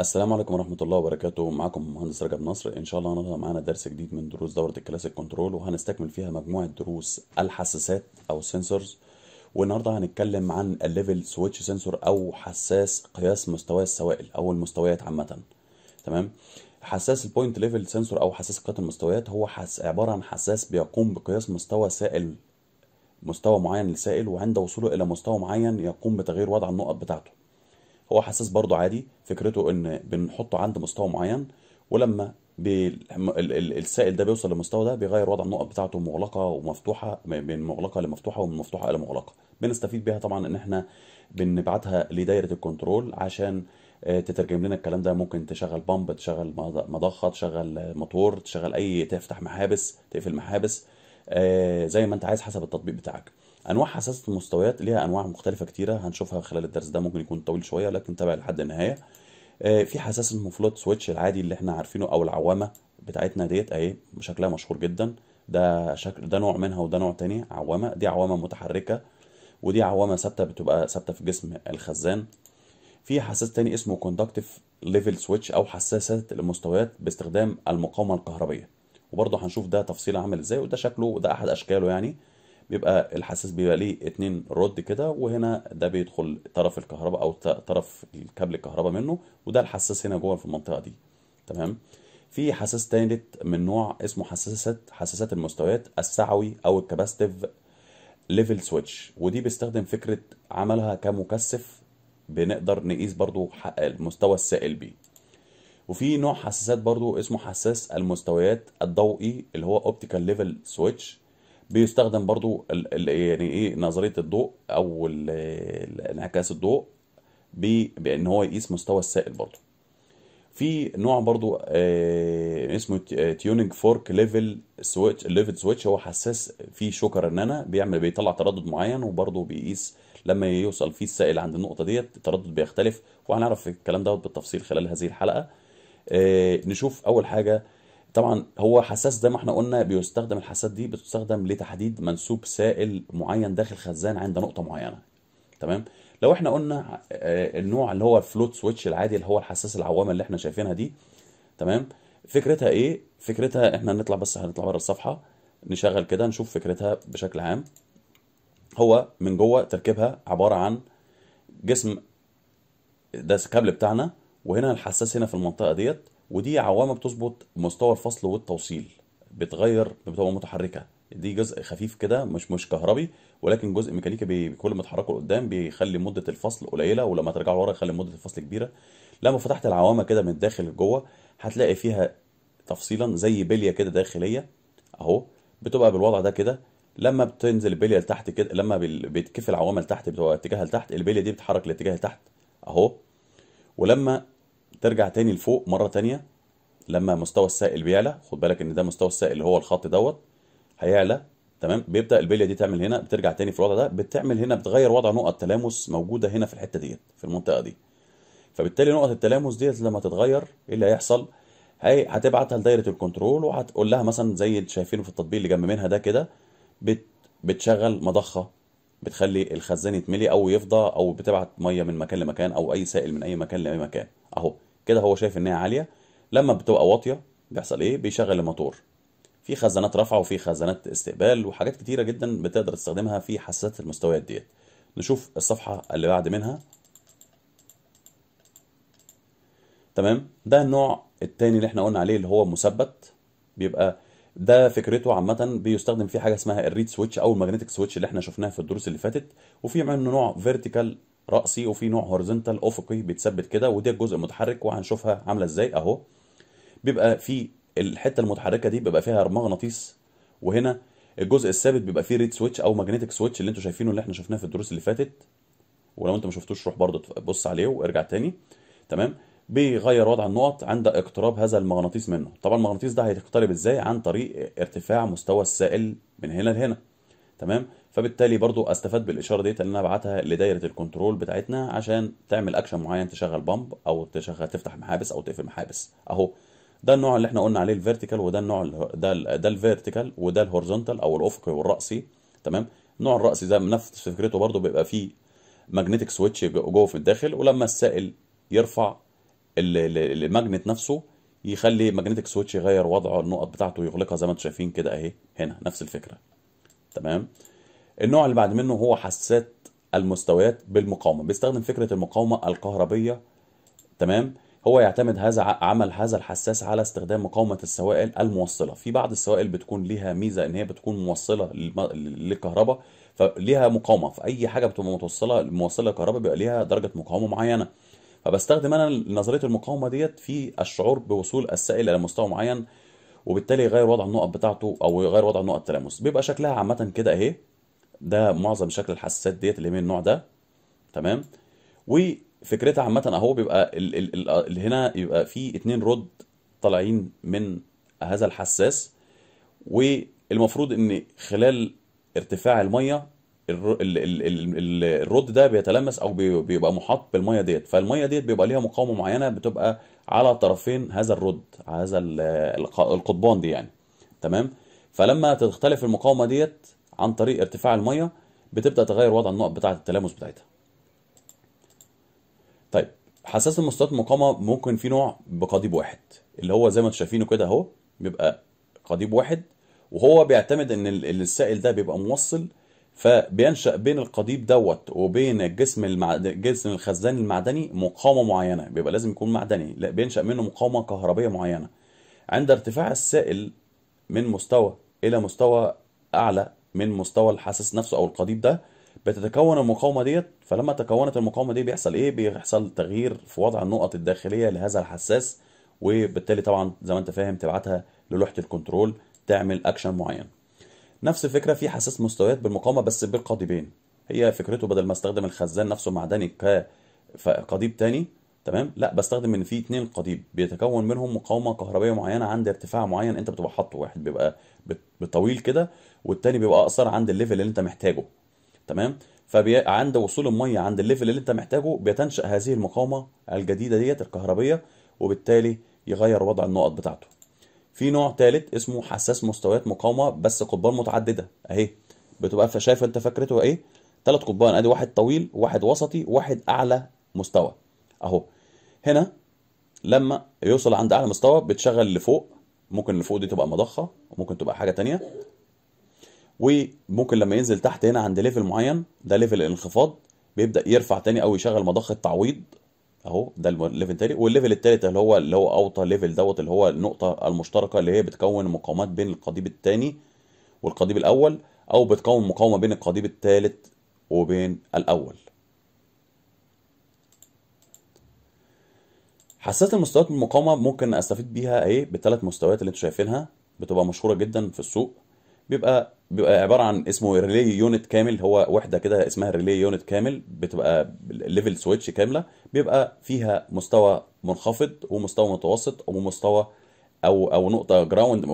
السلام عليكم ورحمة الله وبركاته معكم مهندس رجب نصر إن شاء الله النهاردة معانا درس جديد من دروس دورة الكلاسيك كنترول وهنستكمل فيها مجموعة دروس الحساسات أو السنسورز والنهاردة هنتكلم عن الليفل سويتش سنسور أو حساس قياس مستوى السوائل أو المستويات عامة تمام حساس البوينت ليفل سنسور أو حساس قياس المستويات هو حس... عبارة عن حساس بيقوم بقياس مستوى سائل مستوى معين للسائل وعند وصوله إلى مستوى معين يقوم بتغيير وضع النقط بتاعته هو حساس برضه عادي فكرته ان بنحطه عند مستوى معين ولما بي... السائل ده بيوصل للمستوى ده بيغير وضع النقط بتاعته مغلقه ومفتوحه من مغلقه لمفتوحه ومن مفتوحه الى مغلقه بنستفيد بيها طبعا ان احنا بنبعتها لدايره الكنترول عشان آه، تترجم لنا الكلام ده ممكن تشغل بامب تشغل مضخه تشغل موتور تشغل اي تفتح محابس تقفل محابس آه، زي ما انت عايز حسب التطبيق بتاعك انواع حساسه المستويات ليها انواع مختلفه كتيره هنشوفها خلال الدرس ده ممكن يكون طويل شويه لكن تابع لحد النهايه آه، في حساسه المفلوت سويتش العادي اللي احنا عارفينه او العوامه بتاعتنا ديت اهي شكلها مشهور جدا ده شكل ده نوع منها وده نوع تاني عوامه دي عوامه متحركه ودي عوامه ثابته بتبقى ثابته في جسم الخزان في حساس تاني اسمه كوندكتيف ليفل سويتش او حساسه المستويات باستخدام المقاومه الكهربيه وبرضه هنشوف ده تفصيل عامل ازاي وده شكله وده احد اشكاله يعني بيبقى الحساس بيبقى ليه اتنين رد كده وهنا ده بيدخل طرف الكهرباء او طرف الكابل الكهرباء منه وده الحساس هنا جوه في المنطقه دي تمام في حساس تالت من نوع اسمه حساسات حساسات المستويات السعوي او الكاباستيف ليفل سويتش ودي بيستخدم فكره عملها كمكثف بنقدر نقيس برضو المستوى السائل بيه وفي نوع حساسات برضو اسمه حساس المستويات الضوئي اللي هو اوبتيكال ليفل سويتش بيستخدم برضو يعني ايه نظريه الضوء او انعكاس الضوء بان هو يقيس مستوى السائل برضو في نوع برضو آه اسمه تيونينج فورك ليفل سويتش ليفل سويتش هو حساس فيه شوكر ان انا بيعمل بيطلع تردد معين وبرضو بيقيس لما يوصل فيه السائل عند النقطه ديت التردد بيختلف وهنعرف الكلام دوت بالتفصيل خلال هذه الحلقه آه نشوف اول حاجه طبعا هو حساس زي ما احنا قلنا بيستخدم الحساسات دي بتستخدم لتحديد منسوب سائل معين داخل خزان عند نقطه معينه تمام لو احنا قلنا آه، آه، النوع اللي هو الفلوت سويتش العادي اللي هو الحساس العوامه اللي احنا شايفينها دي تمام فكرتها ايه فكرتها احنا نطلع بس هنطلع بره الصفحه نشغل كده نشوف فكرتها بشكل عام هو من جوه تركيبها عباره عن جسم ده الكابل بتاعنا وهنا الحساس هنا في المنطقه ديت ودي عوامة بتظبط مستوى الفصل والتوصيل بتغير بتبقى متحركة دي جزء خفيف كده مش مش كهربي ولكن جزء ميكانيكي بكل ما تحركه لقدام بيخلي مده الفصل قليله ولما ترجعه لورا يخلي مده الفصل كبيره لما فتحت العوامه كده من الداخل لجوه هتلاقي فيها تفصيلا زي بليه كده داخليه اهو بتبقى بالوضع ده كده لما بتنزل البليه لتحت كده لما بتكف العوامه لتحت بتبقى اتجاهها لتحت البليه دي بتتحرك لاتجاه لتحت اهو ولما ترجع تاني لفوق مره تانيه لما مستوى السائل بيعلى خد بالك ان ده مستوى السائل اللي هو الخط دوت هيعلى تمام بيبدا البليه دي تعمل هنا بترجع تاني في الوضع ده بتعمل هنا بتغير وضع نقط تلامس موجوده هنا في الحته ديت في المنطقه دي فبالتالي نقط التلامس ديت لما تتغير ايه اللي هيحصل هي هتبعتها لدايره الكنترول وهتقول لها مثلا زي اللي شايفينه في التطبيق اللي جنب منها ده كده بت بتشغل مضخه بتخلي الخزان يتملي او يفضى او بتبعت ميه من مكان لمكان او اي سائل من اي مكان لاي مكان اهو كده هو شايف ان هي عاليه لما بتبقى واطيه بيحصل ايه بيشغل الموتور في خزانات رفع وفي خزانات استقبال وحاجات كتيره جدا بتقدر تستخدمها في حساسات المستويات ديت نشوف الصفحه اللي بعد منها تمام ده النوع التاني اللي احنا قلنا عليه اللي هو مثبت بيبقى ده فكرته عامه بيستخدم في حاجه اسمها الريد سويتش او الماجنتيك سويتش اللي احنا شفناها في الدروس اللي فاتت وفي منه نوع فيرتيكال رأسي وفي نوع هوريزونتال أفقي بيتثبت كده ودي الجزء المتحرك وهنشوفها عاملة إزاي أهو بيبقى في الحتة المتحركة دي بيبقى فيها مغناطيس وهنا الجزء الثابت بيبقى فيه ريد سويتش او ماجنتيك سويتش اللي انتوا شايفينه اللي احنا شفناه في الدروس اللي فاتت ولو انت ما شفتوش روح برضه بص عليه وارجع تاني تمام بيغير وضع النقط عند اقتراب هذا المغناطيس منه طبعا المغناطيس ده هيقترب ازاي عن طريق ارتفاع مستوى السائل من هنا لهنا تمام فبالتالي برضو استفاد بالاشاره ديت اللي انا ابعتها لدايره الكنترول بتاعتنا عشان تعمل اكشن معين تشغل بامب او تشغل تفتح محابس او تقفل محابس اهو ده النوع اللي احنا قلنا عليه الفيرتيكال وده النوع ده ده الفيرتيكال وده الهورزونتال او الافقي والراسي تمام النوع الراسي ده نفس فكرته برضو بيبقى فيه ماجنتيك سويتش جوه في الداخل ولما السائل يرفع الماجنت نفسه يخلي ماجنتيك سويتش يغير وضعه النقط بتاعته يغلقها زي ما انتم شايفين كده اهي هنا نفس الفكره تمام النوع اللي بعد منه هو حساسات المستويات بالمقاومه بيستخدم فكره المقاومه الكهربيه تمام هو يعتمد هذا عمل هذا الحساس على استخدام مقاومه السوائل الموصله في بعض السوائل بتكون ليها ميزه ان هي بتكون موصله للكهرباء فليها مقاومه فاي حاجه بتبقى متوصله موصله للكهرباء بيبقى ليها درجه مقاومه معينه فبستخدم انا نظريه المقاومه ديت في الشعور بوصول السائل الى مستوى معين وبالتالي يغير وضع النقط بتاعته او يغير وضع نقط التلامس بيبقى شكلها عامه كده اهي ده معظم شكل الحساسات ديت اللي هي من النوع ده تمام وفكرتها عامه اهو بيبقى الـ الـ الـ هنا يبقى في اتنين رد طالعين من هذا الحساس والمفروض ان خلال ارتفاع الميه الرد ده بيتلمس او بيبقى محاط بالميه ديت فالميه ديت بيبقى ليها مقاومه معينه بتبقى على طرفين هذا الرد هذا القضبان دي يعني تمام فلما تختلف المقاومه ديت عن طريق ارتفاع الميه بتبدا تغير وضع النقط بتاعه التلامس بتاعتها طيب حساس المستويات المقاومه ممكن في نوع بقضيب واحد اللي هو زي ما انتم شايفينه كده اهو بيبقى قضيب واحد وهو بيعتمد ان السائل ده بيبقى موصل فبينشا بين القضيب دوت وبين الجسم المعد... الجسم الخزان المعدني مقاومه معينه بيبقى لازم يكون معدني لا بينشا منه مقاومه كهربيه معينه عند ارتفاع السائل من مستوى الى مستوى اعلى من مستوى الحاسس نفسه او القضيب ده بتتكون المقاومه ديت فلما تكونت المقاومه دي بيحصل ايه بيحصل تغيير في وضع النقط الداخليه لهذا الحساس وبالتالي طبعا زي ما انت فاهم تبعتها للوحه الكنترول تعمل اكشن معين نفس الفكره في حساس مستويات بالمقاومه بس بالقضيبين هي فكرته بدل ما استخدم الخزان نفسه معدني كقضيب تاني تمام لا بستخدم ان في اتنين قضيب بيتكون منهم مقاومه كهربائيه معينه عند ارتفاع معين انت بتبقى حاطه واحد بيبقى طويل كده والتاني بيبقى اقصر عند الليفل اللي انت محتاجه تمام فعند وصول الميه عند الليفل اللي انت محتاجه بتنشا هذه المقاومه الجديده ديت الكهربيه وبالتالي يغير وضع النقط بتاعته في نوع ثالث اسمه حساس مستويات مقاومه بس قضبان متعدده اهي بتبقى شايف انت فكرته ايه ثلاث قضبان ادي واحد طويل واحد وسطي واحد اعلى مستوى اهو هنا لما يوصل عند اعلى مستوى بتشغل لفوق ممكن اللي فوق دي تبقى مضخه وممكن تبقى حاجه تانية وممكن لما ينزل تحت هنا عند ليفل معين ده ليفل الانخفاض بيبدا يرفع تاني او يشغل مضخه تعويض اهو ده الليفل التاني والليفل التالت اللي هو اللي هو اوطى ليفل دوت اللي هو النقطه المشتركه اللي هي بتكون مقاومات بين القضيب الثاني والقضيب الاول او بتكون مقاومه بين القضيب الثالث وبين الاول حساسات المستويات المقاومه ممكن استفيد بيها ايه بالثلاث مستويات اللي انتم شايفينها بتبقى مشهوره جدا في السوق بيبقى بيبقى عباره عن اسمه ريلي يونت كامل هو وحده كده اسمها ريلي يونت كامل بتبقى ليفل سويتش كامله بيبقى فيها مستوى منخفض ومستوى متوسط ومستوى او او نقطه جراوند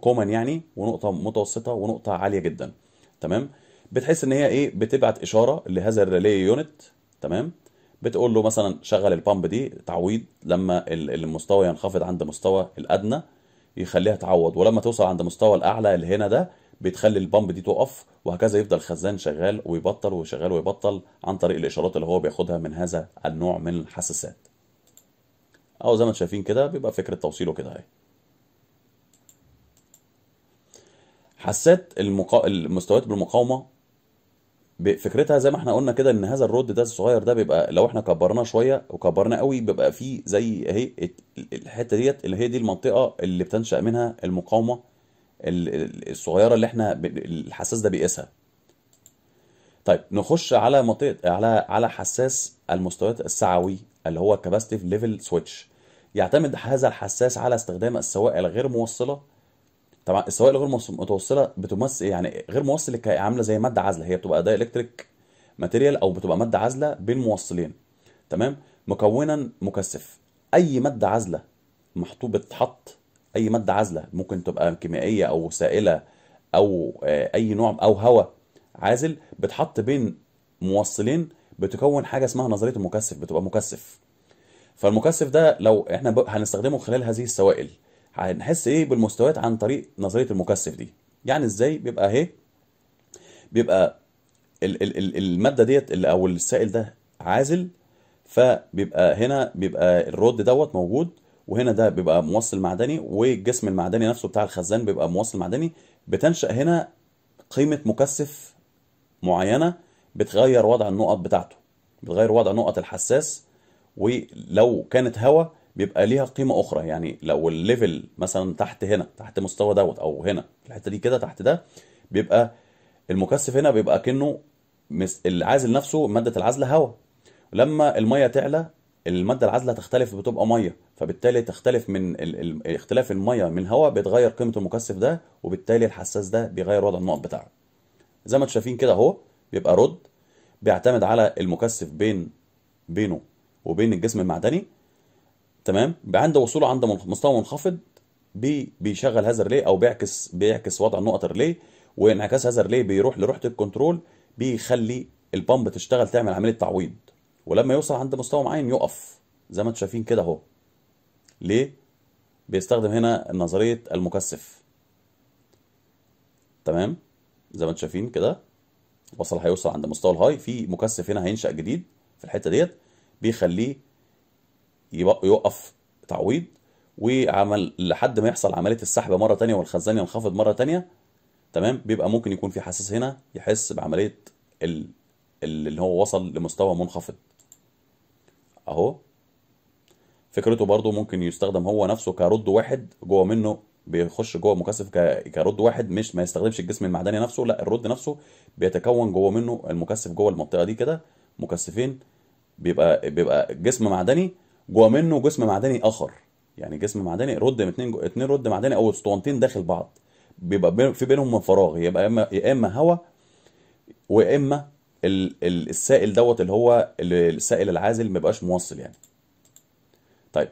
كومن يعني ونقطه متوسطه ونقطه عاليه جدا تمام بتحس ان هي ايه بتبعت اشاره لهذا الريلي يونت تمام بتقول له مثلا شغل البامب دي تعويض لما المستوى ينخفض عند مستوى الادنى يخليها تعوض ولما توصل عند مستوى الاعلى اللي هنا ده بتخلي البامب دي تقف وهكذا يفضل الخزان شغال ويبطل وشغال ويبطل عن طريق الاشارات اللي هو بياخدها من هذا النوع من الحساسات او زي ما انتم شايفين كده بيبقى فكره توصيله كده اهي حسات المقا... المستويات بالمقاومه فكرتها زي ما احنا قلنا كده ان هذا الرد ده الصغير ده بيبقى لو احنا كبرناه شويه وكبرناه قوي بيبقى فيه زي اهي الحته ديت اللي هي دي المنطقه اللي بتنشأ منها المقاومه الصغيره اللي احنا الحساس ده بيقيسها طيب نخش على منطقه على على حساس المستويات السعوي اللي هو الكاباسيتيف ليفل سويتش يعتمد هذا الحساس على استخدام السوائل غير موصله طبعا السوائل غير متوصله بتمثل يعني غير موصل عامله زي ماده عازله هي بتبقى داي الكتريك ماتيريال او بتبقى ماده عازله بين موصلين تمام مكونا مكثف اي ماده عازله محطوط بتتحط اي ماده عازله ممكن تبقى كيميائيه او سائله او آه، اي نوع او هواء عازل بتحط بين موصلين بتكون حاجه اسمها نظريه المكثف بتبقى مكثف فالمكثف ده لو احنا هنستخدمه خلال هذه السوائل هنحس ايه بالمستويات عن طريق نظريه المكثف دي يعني ازاي بيبقى اهي بيبقى ال ال ال الماده ديت او السائل ده عازل فبيبقى هنا بيبقى الرد دوت موجود وهنا ده بيبقى موصل معدني والجسم المعدني نفسه بتاع الخزان بيبقى موصل معدني بتنشا هنا قيمه مكثف معينه بتغير وضع النقط بتاعته بتغير وضع نقط الحساس ولو كانت هواء بيبقى ليها قيمه اخرى يعني لو الليفل مثلا تحت هنا تحت مستوى دوت او هنا الحته دي كده تحت ده بيبقى المكثف هنا بيبقى كانه العازل نفسه ماده العزل هواء لما الميه تعلى الماده العازله تختلف بتبقى ميه فبالتالي تختلف من ال... ال... اختلاف الميه من الهواء بتغير قيمه المكثف ده وبالتالي الحساس ده بيغير وضع النقط بتاعه زي ما انتم شايفين كده اهو بيبقى رد بيعتمد على المكثف بين بينه وبين الجسم المعدني تمام عند وصوله عند مستوى منخفض بي بيشغل هذا الريلي او بيعكس بيعكس وضع النقط الريلي وانعكاس هذا الريلي بيروح لروحه الكنترول بيخلي البامب تشتغل تعمل عمليه تعويض ولما يوصل عند مستوى معين يقف زي ما انتم شايفين كده اهو ليه بيستخدم هنا نظريه المكثف تمام زي ما انتم شايفين كده وصل هيوصل عند مستوى الهاي في مكثف هنا هينشا جديد في الحته ديت بيخليه يوقف تعويض وعمل لحد ما يحصل عمليه السحب مره ثانيه والخزان ينخفض مره ثانيه تمام بيبقى ممكن يكون في حساس هنا يحس بعمليه ال... اللي هو وصل لمستوى منخفض اهو فكرته برضو ممكن يستخدم هو نفسه كرد واحد جوه منه بيخش جوه مكثف ك... كرد واحد مش ما يستخدمش الجسم المعدني نفسه لا الرد نفسه بيتكون جوه منه المكثف جوه المنطقه دي كده مكثفين بيبقى بيبقى جسم معدني جوه منه جسم معدني اخر يعني جسم معدني رد من اتنين جو... اتنين رد معدني او اسطوانتين داخل بعض بيبقى في بينهم من فراغ يبقى اما يا اما هواء ويا اما ال... ال... السائل دوت اللي هو السائل العازل ما بيبقاش موصل يعني طيب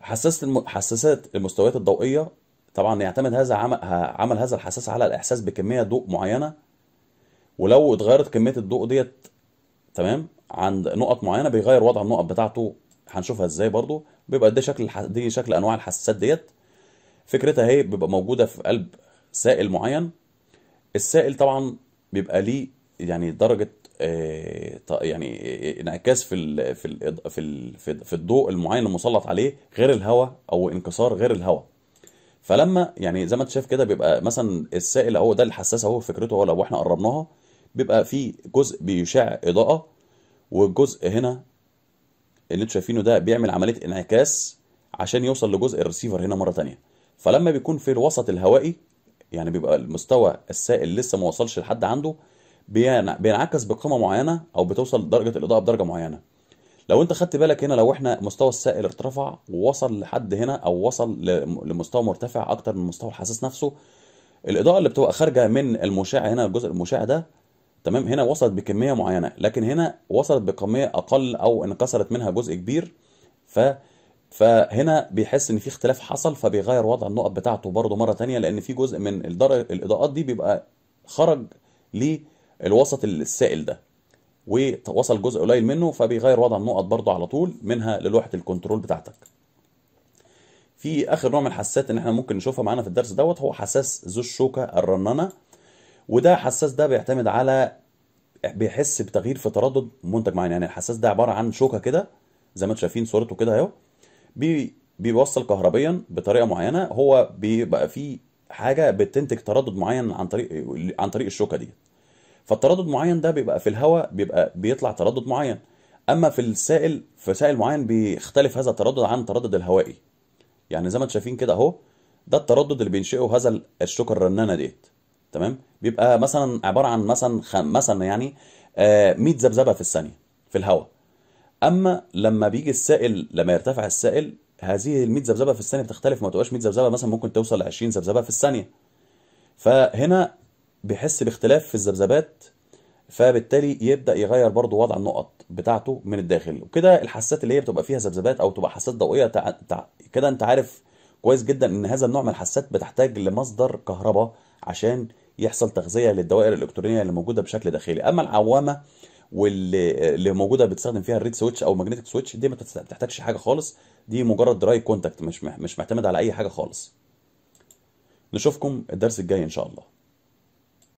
حساسات الم... حساسات المستويات الضوئيه طبعا يعتمد هذا عم... عمل هذا الحساس على الاحساس بكميه ضوء معينه ولو اتغيرت كميه الضوء ديت تمام عند نقط معينه بيغير وضع النقط بتاعته هنشوفها ازاي برضو بيبقى ده شكل الح... دي شكل انواع الحساسات ديت فكرتها اهي بيبقى موجوده في قلب سائل معين السائل طبعا بيبقى ليه يعني درجه آه يعني انعكاس في ال في ال في ال في الضوء المعين المسلط عليه غير الهواء او انكسار غير الهواء فلما يعني زي ما انت شايف كده بيبقى مثلا السائل اهو ده الحساس اهو فكرته لو احنا قربناها بيبقى في جزء بيشع اضاءه والجزء هنا اللي انتوا شايفينه ده بيعمل عمليه انعكاس عشان يوصل لجزء الريسيفر هنا مره ثانيه فلما بيكون في الوسط الهوائي يعني بيبقى المستوى السائل لسه ما وصلش لحد عنده بينعكس بقيمه معينه او بتوصل درجه الاضاءه بدرجه معينه لو انت خدت بالك هنا لو احنا مستوى السائل ارتفع ووصل لحد هنا او وصل لمستوى مرتفع اكتر من مستوى الحساس نفسه الاضاءه اللي بتبقى خارجه من المشع هنا الجزء المشع ده تمام هنا وصلت بكميه معينه لكن هنا وصلت بكميه اقل او انكسرت منها جزء كبير ف فهنا بيحس ان في اختلاف حصل فبيغير وضع النقط بتاعته برضه مره ثانيه لان في جزء من الاضاءات دي بيبقى خرج للوسط السائل ده ووصل جزء قليل منه فبيغير وضع النقط برضه على طول منها للوحه الكنترول بتاعتك في اخر نوع من الحساسات ان احنا ممكن نشوفها معانا في الدرس دوت هو حساس ذو الشوكه الرنانه وده حساس ده بيعتمد على بيحس بتغيير في تردد منتج معين يعني الحساس ده عباره عن شوكه كده زي ما انتم شايفين صورته كده اهو بي بيوصل كهربيا بطريقه معينه هو بيبقى فيه حاجه بتنتج تردد معين عن طريق عن طريق الشوكه دي فالتردد معين ده بيبقى في الهواء بيبقى بيطلع تردد معين اما في السائل في سائل معين بيختلف هذا التردد عن التردد الهوائي يعني زي ما انتم شايفين كده اهو ده التردد اللي بينشئه هذا الشوكه الرنانه ديت تمام بيبقى مثلا عباره عن مثلا خم... مثلا يعني 100 آه، ذبذبه في الثانيه في الهواء اما لما بيجي السائل لما يرتفع السائل هذه ال 100 ذبذبه في الثانيه بتختلف ما تبقاش 100 ذبذبه مثلا ممكن توصل ل 20 ذبذبه في الثانيه فهنا بيحس باختلاف في الذبذبات فبالتالي يبدا يغير برضه وضع النقط بتاعته من الداخل وكده الحساسات اللي هي بتبقى فيها ذبذبات او تبقى حساسات ضوئيه تع... تع... كده انت عارف كويس جدا ان هذا النوع من الحساسات بتحتاج لمصدر كهرباء عشان يحصل تغذيه للدوائر الالكترونيه اللي موجوده بشكل داخلي اما العوامه واللي موجوده بتستخدم فيها الريد سويتش او ماجنتيك سويتش دي ما بتحتاجش حاجه خالص دي مجرد دراي كونتاكت مش مش معتمد على اي حاجه خالص نشوفكم الدرس الجاي ان شاء الله